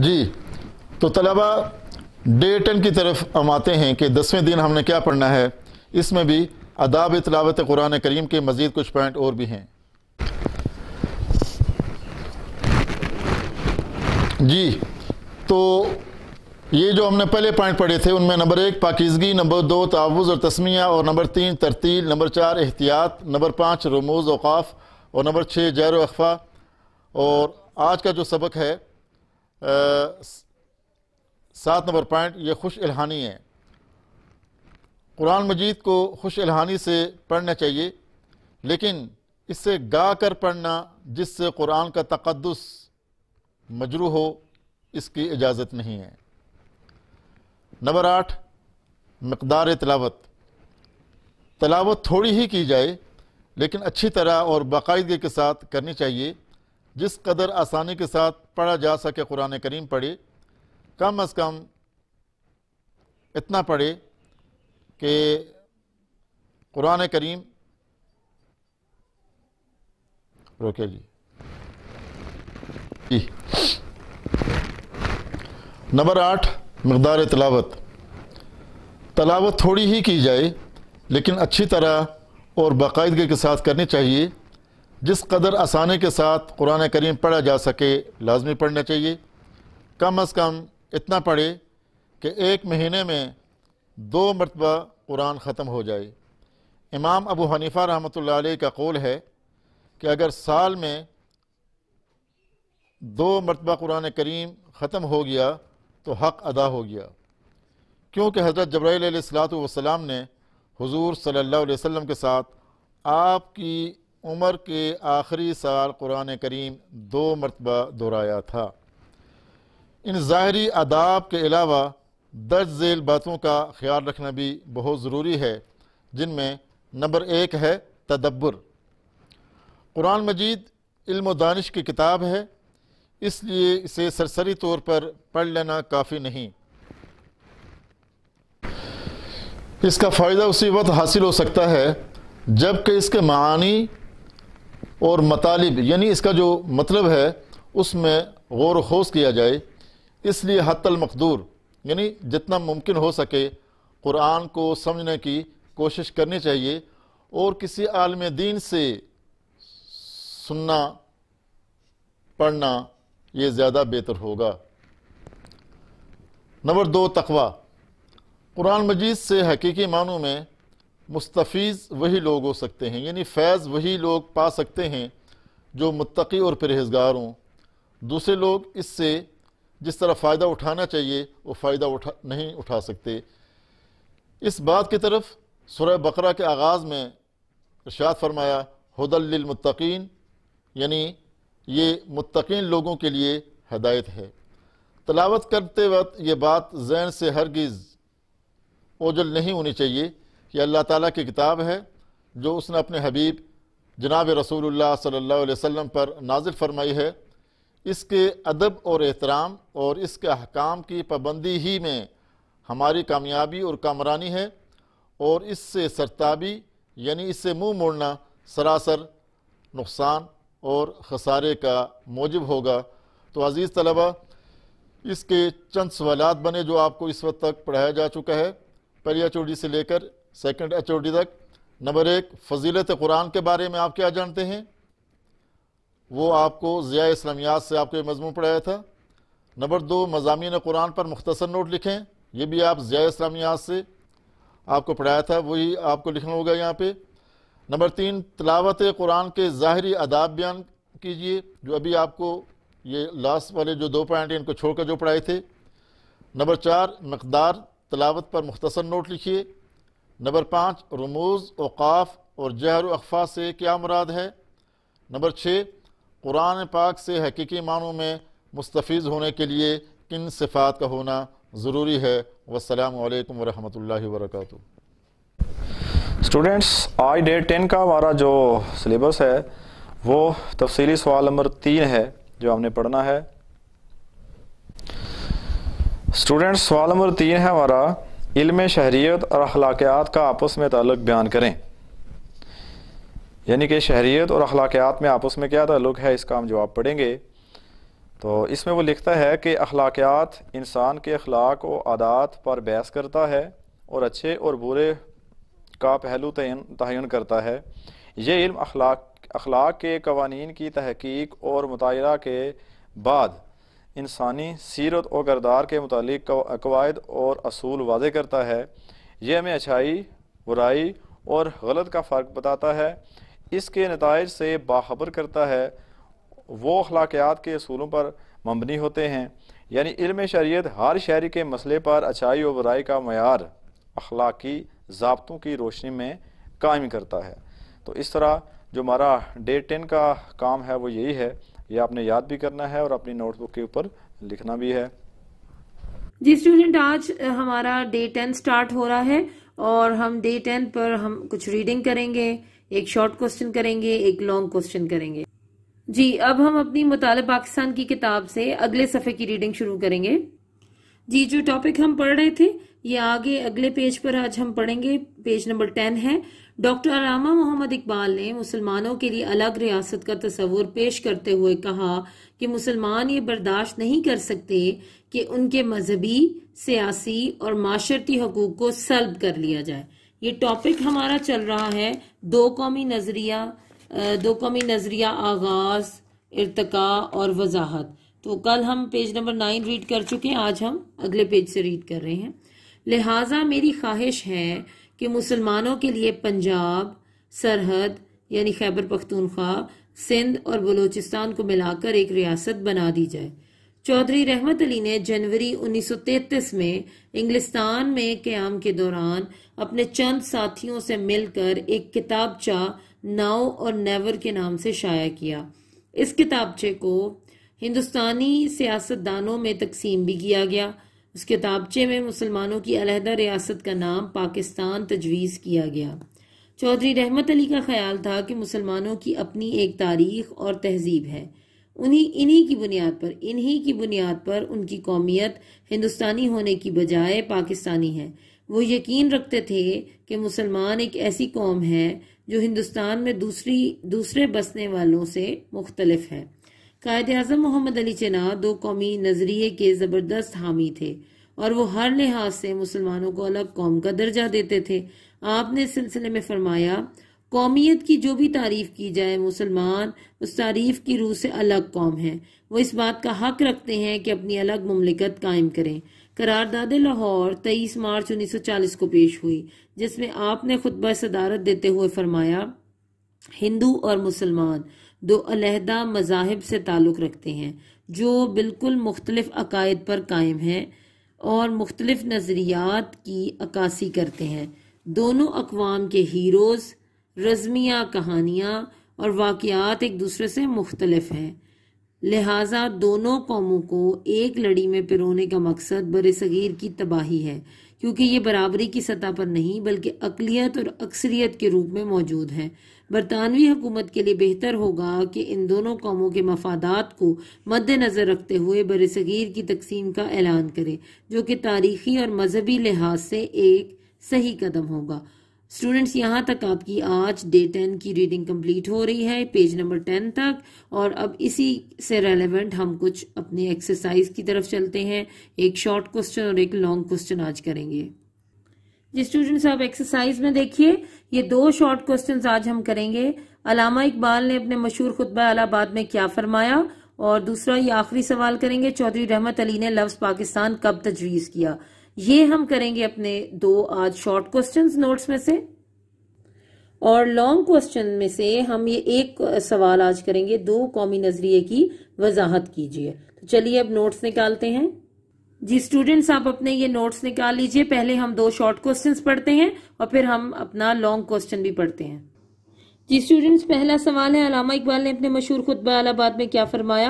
जी तो तलबा day ten की तरफ हम आते हैं कि दसवें दिन हमने क्या पढ़ना है इसमें भी अदाब तलावत कुरान करीम के मज़ीद कुछ पॉइंट और भी हैं जी तो ये जो हमने पहले पॉइंट पढ़े थे उनमें नंबर एक पाकिजगी नंबर दो तावुज़ और तस्मिया और नंबर तीन तरतील नंबर चार एहतियात नंबर पाँच रमोज़ अवकाफ़ और नंबर छः जैर अखफ़ा और आज का जो सबक है सात नंबर पॉइंट ये खुश इल्हानी है कुरान मजीद को खुश इल्हानी से पढ़ना चाहिए लेकिन इससे गा कर पढ़ना जिससे कुरान का तकदस मजरू हो इसकी इजाज़त नहीं है नंबर आठ मकदार तलावत तलावत थोड़ी ही की जाए लेकिन अच्छी तरह और बाकायदगी के साथ करनी चाहिए जिस कदर आसानी के साथ पढ़ा जा सके कुरान करीम पढ़े कम अज़ कम इतना पढ़े कि कुरान करीम रोके जी नंबर आठ मकदार तलावत तलावत थोड़ी ही की जाए लेकिन अच्छी तरह और बाकायदगी के साथ करनी चाहिए जिस कदर आसानी के साथ कुरान करीम पढ़ा जा सके लाजमी पढ़ना चाहिए कम अज़ कम इतना पढ़े कि एक महीने में दो मरतबा कुरान ख़त्म हो जाए इमाम अबू हनीफ़ा रहमत का कौल है कि अगर साल में दो मरतबा कुरान करीम ख़त्म हो गया तो हक़ अदा हो गया क्योंकि हज़रत वसलाम ने हजूर सल्ला वसम के साथ आपकी उमर के आखिरी साल कुरान करीम दो मरतबा दोहराया था इन ज़ाहरी आदाब के अलावा दर्ज झेल बातों का ख्याल रखना भी बहुत ज़रूरी है जिनमें नंबर एक है तदब्बर कुरान मजीद इल्म दानिश की किताब है इसलिए इसे सरसरी तौर पर पढ़ लेना काफ़ी नहीं इसका फ़ायदा उसी वक्त हासिल हो सकता है जबकि इसके मानी और मतालब यानी इसका जो मतलब है उसमें गौर खोज किया जाए इसलिए हतमकदूर यानी जितना मुमकिन हो सके कुरान को समझने की कोशिश करनी चाहिए और किसी आलम दीन से सुनना पढ़ना ये ज़्यादा बेहतर होगा नंबर दो तकवा कुरान मजीद से हकीकी मानों में मुस्तफ़ वही लोग हो सकते हैं यानी फैज़ वही लोग पा सकते हैं जो मुतकी और परहेजगार हों दूसरे लोग इससे जिस तरह फ़ायदा उठाना चाहिए वो फ़ायदा उठा नहीं उठा सकते इस बात की तरफ सुरह बकरा के आगाज़ में इर्शाद फरमाया हदलमतकीन यानी ये मुतकीन लोगों के लिए हदायत है तलावत करते वक्त ये बात जहन से हरगिज़ ओझल नहीं होनी चाहिए कि अल्लाह ताला की किताब है जो उसने अपने हबीब जनाब रसूल सल्ला वसम पर नाजिल फरमाई है इसके अदब और एहतराम और इसके अहकाम की पाबंदी ही में हमारी कामयाबी और कामरानी है और इससे सरताबी यानी इससे मुंह मोड़ना सरासर नुकसान और खसारे का मौजब होगा तो अज़ीज़ तलबा इसके चंद सवालत बने जो आपको इस वक्त तक पढ़ाया जा चुका है परिया चोटी से लेकर सेकंड एच तक नंबर एक फजीलत कुरान के बारे में आप क्या जानते हैं वो आपको ज़िया इस्लामियात से आपको मजमू पढ़ाया था नंबर दो मजामी कुरान पर मुख्तसर नोट लिखें ये भी आप ज़िया इस्लामियात से आपको पढ़ाया था वही आपको लिखना होगा यहाँ पे नंबर तीन तलावत कुरान के ज़ाहरी अदाब बयान कीजिए जो अभी आपको ये लास्ट वाले जो दो पॉइंट इनको छोड़कर जो पढ़ाए थे नंबर चार मकदार तलावत पर मुख्तर नोट लिखिए नंबर पाँच रमूज अवकाफ और जहर अकफा से क्या मुराद है नंबर छः कुरान पाक से हकीकी मानों में मुस्तफ़ होने के लिए किन सिफात का होना ज़रूरी है वसलम वरहमल वरक स्टूडेंट्स आज डेट टेन का हमारा जो सिलेबस है वो तफसीली सवाल नंबर तीन है जो हमने पढ़ना है स्टूडेंट्स सवाल नंबर तीन है हमारा इल्म शहरीत और अखलाकियात का आपस में ताल्लुक बयान करें यानी कि शहरीत और अखलाकियात में आपस में क्या ताल्लुक है इसका हम जवाब पढ़ेंगे तो इसमें वो लिखता है कि अखलाकियात इंसान के अखलाक व आदात पर बहस करता है और अच्छे और बुरे का पहलू तयन करता है ये इल्म अखलाक अखलाक के कवानीन की तहकीक और मुतायरा के बाद इंसानी सीरत और करदार के मतलब कवायद और असूल वाजे करता है यह हमें अच्छाई बुराई और गलत का फ़र्क बताता है इसके नतज से बाखबर करता है वो अखलाकियात के असूलों पर मबनी होते हैं यानी इल्म शरीत हर शहरी के मसले पर अच्छाई और बुराई का मैार अखलाकी जबतों की रोशनी में कायम करता है तो इस तरह जो हमारा डे टेन का काम है वो यही है ये आपने याद भी करना है और अपनी नोटबुक के ऊपर लिखना भी है जी स्टूडेंट आज हमारा डे टेन स्टार्ट हो रहा है और हम डे टेन पर हम कुछ रीडिंग करेंगे एक शॉर्ट क्वेश्चन करेंगे एक लॉन्ग क्वेश्चन करेंगे जी अब हम अपनी मुताल पाकिस्तान की किताब से अगले सफ़े की रीडिंग शुरू करेंगे जी जो टॉपिक हम पढ़ रहे थे ये आगे अगले पेज पर आज हम पढ़ेंगे पेज नंबर टेन है डॉक्टर रामा मोहम्मद इकबाल ने मुसलमानों के लिए अलग रियासत का तस्वूर पेश करते हुए कहा कि मुसलमान ये बर्दाश्त नहीं कर सकते कि उनके मजहबी सियासी और माशरती हकूक़ को सल्ब कर लिया जाए ये टॉपिक हमारा चल रहा है दो कौमी नज़रिया दो कौमी नज़रिया आगाज़ इरतका और वजाहत तो कल हम पेज नंबर नाइन रीड कर चुके हैं आज हम अगले पेज से रीड कर रहे हैं लिहाजा मेरी ख्वाहिश है कि मुसलमानों के लिए पंजाब सरहद यानी खैबर पख्तूनख्वा सिंध और बलूचिस्तान को मिलाकर एक रियासत बना दी जाए चौधरी रहमत अली ने जनवरी 1933 में इंग्लिस्तान में क्याम के दौरान अपने चंद साथियों से मिलकर एक किताबचा नाव और नेवर के नाम से शाया किया इस किताबचे को हिंदुस्तानी सियासतदानों में तकसीम भी किया गया उस किताबचे में मुसलमानों की अलहदा रियासत का नाम पाकिस्तान तजवीज़ किया गया चौधरी रहमत अली का ख्याल था कि मुसलमानों की अपनी एक तारीख और तहजीब है उन्हीं इन्हीं की बुनियाद पर इन्हीं की बुनियाद पर उनकी कौमियत हिंदुस्तानी होने की बजाय पाकिस्तानी है वो यकीन रखते थे कि मुसलमान एक ऐसी कौम है जो हिंदुस्तान में दूसरी दूसरे बसने वालों से मुख्तलफ है कायद अजम मोहम्मद अली चना दो कौमी नज़रिए के ज़बरदस्त हामी थे और वो हर लिहाज से मुसलमानों को अलग कौम का दर्जा देते थे आपने इस सिलसिले में फरमाया कौमियत की जो भी तारीफ की जाए मुसलमान उस तारीफ की रूह से अलग कौम है वो इस बात का हक रखते हैं कि अपनी अलग ममलिकत कायम करें करारदाद लाहौर तेईस मार्च उन्नीस सौ चालीस को पेश हुई जिसमें आपने खुतबा सदारत देते हुए फरमाया हिंदू और मुसलमान दो अलहदा मजाहब से ताल्लुक़ रखते हैं जो बिल्कुल मुख्तलिफ अकायद पर कायम है और मुख्तलिफ नज़रियात की अक्सी करते हैं दोनों अकवाम के हीरोज़ रजमिया कहानियाँ और वाक़ात एक दूसरे से मुख्तलिफ हैं लिहाजा दोनों कौमों को एक लड़ी में पिरोने का मकसद बर सग़ीर की तबाही है क्योंकि ये बराबरी की सतह पर नहीं बल्कि अकलीत और अक्सरियत के रूप में मौजूद हैं बरतानवी हुकूमत के लिए बेहतर होगा कि इन दोनों कौमों के मफादात को मद्देनजर रखते हुए बरसीर की तकसीम का ऐलान करे जो कि तारीखी और मजहबी लिहाज से एक सही कदम होगा स्टूडेंट्स यहाँ तक आपकी आज डे टेन की रीडिंग कंप्लीट हो रही है पेज नंबर टेन तक और अब इसी से रेलेवेंट हम कुछ अपने एक्सरसाइज की तरफ चलते हैं एक शॉर्ट क्वेश्चन और एक लॉन्ग क्वेश्चन आज करेंगे जी स्टूडेंट्स आप एक्सरसाइज में देखिए ये दो शॉर्ट क्वेश्चन आज हम करेंगे अलामा इकबाल ने अपने मशहूर खुतबा अलाहाबाद में क्या फरमाया और दूसरा ये आखिरी सवाल करेंगे चौधरी रहमत अली ने लफ्ज पाकिस्तान कब तजवीज किया ये हम करेंगे अपने दो आज शॉर्ट क्वेश्चन नोट्स में से और लॉन्ग क्वेश्चन में से हम ये एक सवाल आज करेंगे दो कौमी नजरिए की वजाहत कीजिए तो चलिए अब नोट्स निकालते हैं जी स्टूडेंट्स आप अपने ये नोट्स निकाल लीजिए पहले हम दो शॉर्ट क्वेश्चंस पढ़ते हैं और फिर हम अपना लॉन्ग क्वेश्चन भी पढ़ते हैं जी स्टूडेंट्स पहला सवाल है अलामा इकबाल ने अपने मशहूर खुतबा अलाहाबाद में क्या फरमाया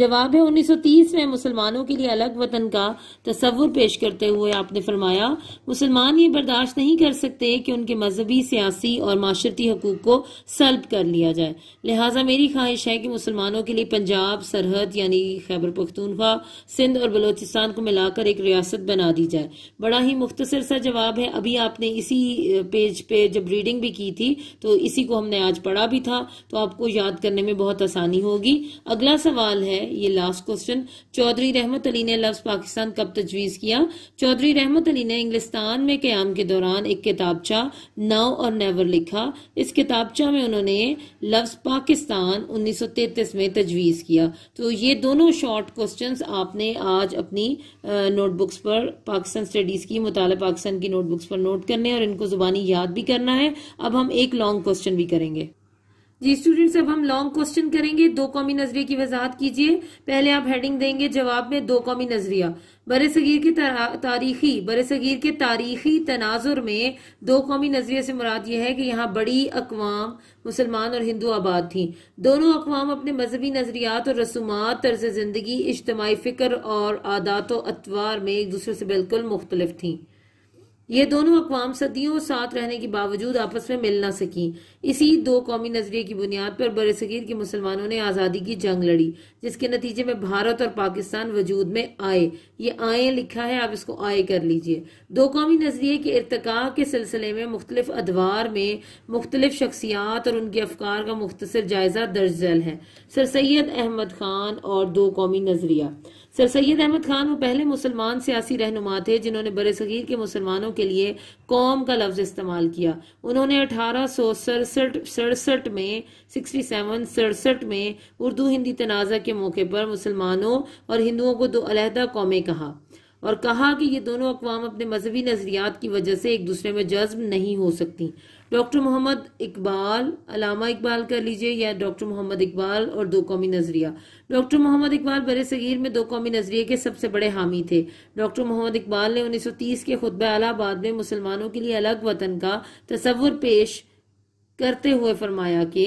जवाब है 1930 में मुसलमानों के लिए अलग वतन का तस्वुर पेश करते हुए आपने फरमाया मुसलमान ये बर्दाश्त नहीं कर सकते कि उनके मजहबी सियासी और माशरती हकूक को सल्ब कर लिया जाए लिहाजा मेरी ख्वाहिश है कि मुसलमानों के लिए पंजाब सरहद यानी खैबर पख्तूनख्वा सिंध और बलोचिस्तान को मिलाकर एक रियासत बना दी जाए बड़ा ही मुख्तसर सा जवाब है अभी आपने इसी पेज पे जब रीडिंग भी की थी तो इसी को हमने आज पढ़ा भी था तो आपको याद करने में बहुत आसानी होगी अगला सवाल है ये लास्ट क्वेश्चन चौधरी रहमत अली ने लफ्ज पाकिस्तान कब तजवीज़ किया चौधरी रहमत अली ने इंग्लिस्तान में क्याम के दौरान एक किताबचा नाव और नेवर लिखा इस किताबचा में उन्होंने लफ्ज पाकिस्तान उन्नीस में तजवीज़ किया तो ये दोनों शॉर्ट क्वेश्चन आपने आज अपनी नोटबुक्स पर पाकिस्तान स्टडीज़ की मुताल पाकिस्तान की नोटबुक्स पर नोट करने और इनको ज़ुबानी याद भी करना है अब हम एक लॉन्ग क्वेश्चन भी करें करेंगे जी स्टूडेंट्स अब हम लॉन्ग क्वेश्चन करेंगे दो कौमी नजरिए की वजाहत कीजिए पहले आप हेडिंग देंगे जवाब में दो कौमी नजरिया बर सगीर के तारीखी बर सगीर के तारीखी तनाजुर में दो कौमी नजरिए से मुराद ये है कि यहाँ बड़ी अकवाम मुसलमान और हिंदू आबाद थी दोनों अकवाम अपने मजहबी नजरियात और रसूमात तर्ज जिंदगी इज्तमाही फ़िक्र और आदात अतवार में एक दूसरे से बिल्कुल मुख्तलिफ थी ये दोनों अकवाम सदियों साथ रहने के बावजूद आपस में मिल ना सकी इसी दो कौमी नजरिए की बुनियाद पर बर सगीर के मुसलमानों ने आज़ादी की जंग लड़ी जिसके नतीजे में भारत और पाकिस्तान वजूद में आए ये आए लिखा है आप इसको आए कर लीजिए दो कौमी नजरिए के इरतका के सिलसिले में मुख्तलिफ अदवार में मुख्तलिफ शख्सियात और उनके अफकार का मुख्तर जायजा दर्ज है सर सैद अहमद खान और दो कौमी नजरिया सर सैद अहमद खान वो पहले मुसलमान सियासी रहनुमा थे जिन्होंने सगीर के मुसलमानों के लिए कौम का लफ्ज इस्तेमाल किया उन्होंने अठारह सौ सड़सठ सड़सठ में सिक्सटी सेवन सड़सठ में उर्दू हिंदी तनाज़ा के मौके पर मुसलमानों और हिंदुओं को दो अलहदा कौमें कहा और कहा कि ये दोनों अकवाम अपने मजहबी नज़रियात की वजह से एक दूसरे में जज्ब नहीं हो सकती डॉक्टर मोहम्मद इकबाल अलामा इकबाल कर लीजिए या डॉक्टर मोहम्मद इकबाल और दो कौमी नजरिया डॉक्टर मोहम्मद इकबाल बर सगीर में दो कौमी नजरिए के सबसे बड़े हामी थे डॉक्टर मोहम्मद इकबाल ने 1930 के खुतब अलाहाबाद में मुसलमानों के लिए अलग वतन का तस्वुर पेश करते हुए फरमाया कि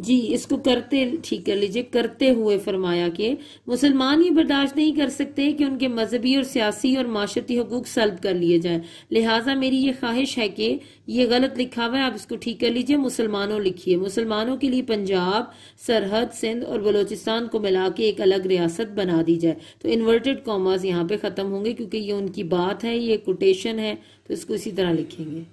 जी इसको करते ठीक कर लीजिए करते हुए फरमाया कि मुसलमान ये बर्दाश्त नहीं कर सकते कि उनके मजहबी और सियासी और माशरती हकूक सल्ब कर लिए जाए लिहाजा मेरी ये ख्वाहिश है कि ये गलत लिखा हुआ है आप इसको ठीक कर लीजिए मुसलमानों लिखिए मुसलमानों के लिए पंजाब सरहद सिंध और बलोचिस्तान को मिला के एक अलग रियासत बना दी जाए तो इन्वर्टेड कॉमर्स यहाँ पे ख़त्म होंगे क्योंकि ये उनकी बात है ये कोटेशन है तो इसको इसी तरह लिखेंगे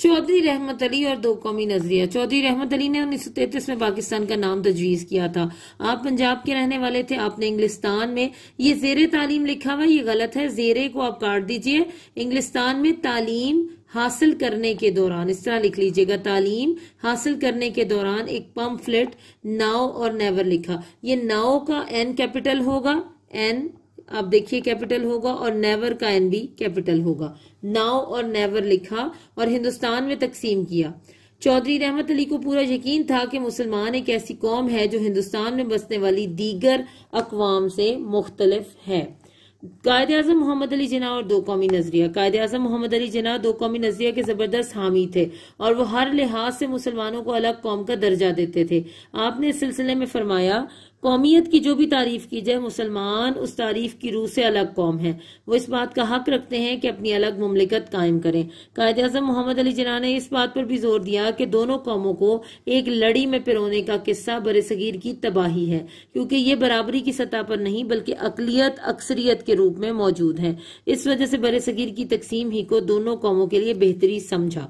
चौधरी रहमत अली और दो कौमी नजरिया चौधरी रहमत अली ने उन्नीस सौ तैतीस में पाकिस्तान का नाम तजवीज़ किया था आप पंजाब के रहने वाले थे आपने इंग्लिस्तान में ये जेर तालीम लिखा हुआ ये गलत है जेरे को आप काट दीजिए इंग्लिस्तान में तालीम हासिल करने के दौरान इस तरह लिख लीजिएगा तालीम हासिल करने के दौरान एक पम्फलेट नाव और नेवर लिखा ये नाव का एन कैपिटल होगा एन आप देखिए कैपिटल होगा और नेवर का एन भी कैपिटल होगा नाव और नेवर लिखा और हिंदुस्तान में तकसीम किया चौधरी रहमत अली को पूरा यकीन था कि मुसलमान एक ऐसी कौम है जो हिंदुस्तान में बसने वाली दीगर अकवाम से मुख्तलिफ है कायद अजम मोहम्मद अली जना और दो कौमी नजरिया कायद अजम मोहम्मद अली जना दो कौमी नजरिया के जबरदस्त हामी थे और वो हर लिहाज से मुसलमानों को अलग कौम का दर्जा देते थे आपने इस सिलसिले में फरमाया कौमियत की जो भी तारीफ की जाए मुसलमान उस तारीफ की रूह से अलग कौम है वो इस बात का हक रखते हैं कि अपनी अलग ममलिकत कायम करें कायद अजम मोहम्मद अली जना ने इस बात पर भी जोर दिया कि दोनों कौमों को एक लड़ी में पिरोने का किस्सा बर सगीर की तबाही है क्योंकि ये बराबरी की सतह पर नहीं बल्कि अकलीत अक्सरियत के रूप में मौजूद है इस वजह से बर सगीर की तकसीम ही को दोनों कौमों के लिए बेहतरी समझा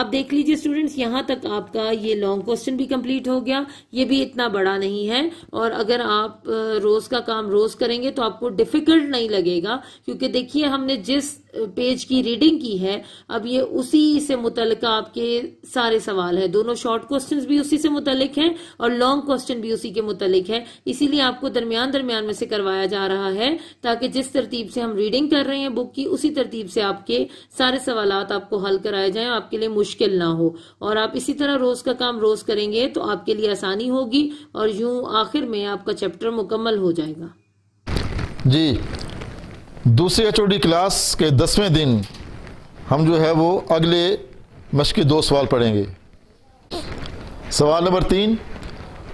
आप देख लीजिए स्टूडेंट्स यहाँ तक आपका ये लॉन्ग क्वेश्चन भी कम्प्लीट हो गया ये भी इतना बड़ा नहीं है और और अगर आप रोज का काम रोज करेंगे तो आपको डिफिकल्ट नहीं लगेगा क्योंकि देखिए हमने जिस पेज की रीडिंग की है अब ये उसी से मुतल आपके सारे सवाल है दोनों शॉर्ट क्वेश्चंस भी उसी से मुतलिक हैं और लॉन्ग क्वेश्चन भी उसी के मुतलिक है इसीलिए आपको दरमियान दरमियान में से करवाया जा रहा है ताकि जिस तरतीब से हम रीडिंग कर रहे हैं बुक की उसी तरतीब से आपके सारे सवाल आपको हल कराए जाए आपके लिए मुश्किल ना हो और आप इसी तरह रोज का काम रोज करेंगे तो आपके लिए आसानी होगी और यूं आखिर में में आपका चैप्टर मुकम्मल हो जाएगा जी दूसरी एच क्लास के दसवें दिन हम जो है वो अगले मशक़ी दो सवाल पढ़ेंगे सवाल नंबर तीन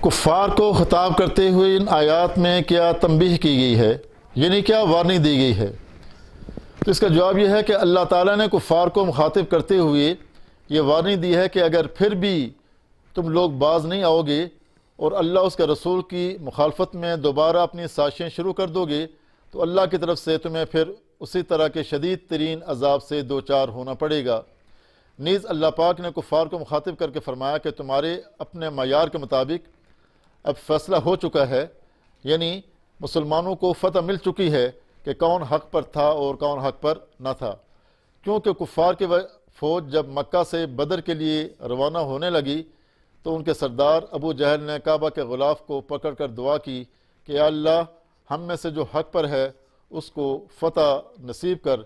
कुफ़ार को ख़ताब करते हुए इन आयात में क्या तंबीह की गई है यानी क्या वार्निंग दी गई है तो इसका जवाब यह है कि अल्लाह ताला ने कुफ़ार को मुखातिब करते हुए ये वार्निंग दी है कि अगर फिर भी तुम लोग बाज नहीं आओगे और अल्लाह उसके रसूल की मुखालफत में दोबारा अपनी साजिशें शुरू कर दोगे तो अल्लाह की तरफ से तुम्हें फिर उसी तरह के शदीद तरीन अजाब से दो चार होना पड़ेगा नीज़ अल्लाह पाक ने कुफ़ार को मुखातिब करके फरमाया कि तुम्हारे अपने मैार के मुताबिक अब फैसला हो चुका है यानी मुसलमानों को फतह मिल चुकी है कि कौन हक पर था और कौन हक पर ना था क्योंकि कुफ़ार की फ़ौज जब मक्का से बदर के लिए रवाना होने लगी तो उनके सरदार अबू जहल ने काबा के ग़ुलाफ को पकड़ कर दुआ की कि अल्लाह हम में से जो हक पर है उसको फ़तह नसीब कर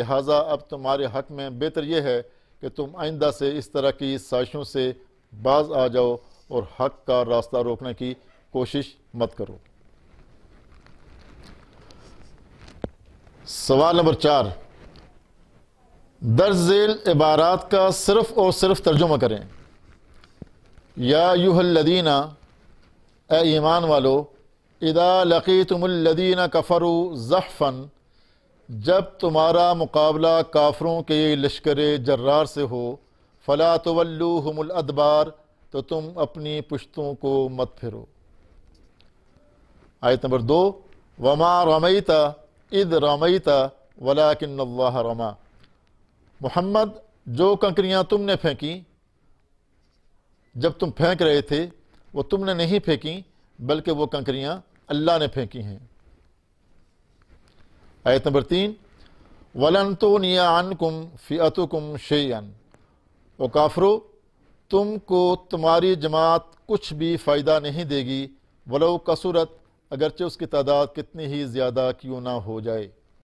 लिहाजा अब तुम्हारे हक में बेहतर यह है कि तुम आइंदा से इस तरह की साजिशों से बाज आ जाओ और हक का रास्ता रोकने की कोशिश मत करो सवाल नंबर चार दर्ज इबारात का सिर्फ और सिर्फ तर्जुमा करें या यूहल्लदीना ए ईमान वालो इदा लकी तुमल्लदीना कफ़रु ज़फ़न जब तुम्हारा मुकाबला काफरों के लश्कर जर्रार से हो फ़ला तवल्लुहमुलअदबार तो तुम अपनी पुश्तों को मत फिरो आयत नंबर दो वमा रमैता इद रमैता वला किन्ला रमा मोहम्मद जो कंकरियाँ तुमने फेंकी जब तुम फेंक रहे थे वो तुमने नहीं फेंकी बल्कि वो कंकरियां अल्लाह ने फेंकी हैं आयत नंबर तीन वलन तो नियान कुम फ़ियत कुम शेन काफरो तुमको तुम्हारी जमात कुछ भी फ़ायदा नहीं देगी वलो कसूरत अगरचे उसकी तादाद कितनी ही ज़्यादा क्यों ना हो जाए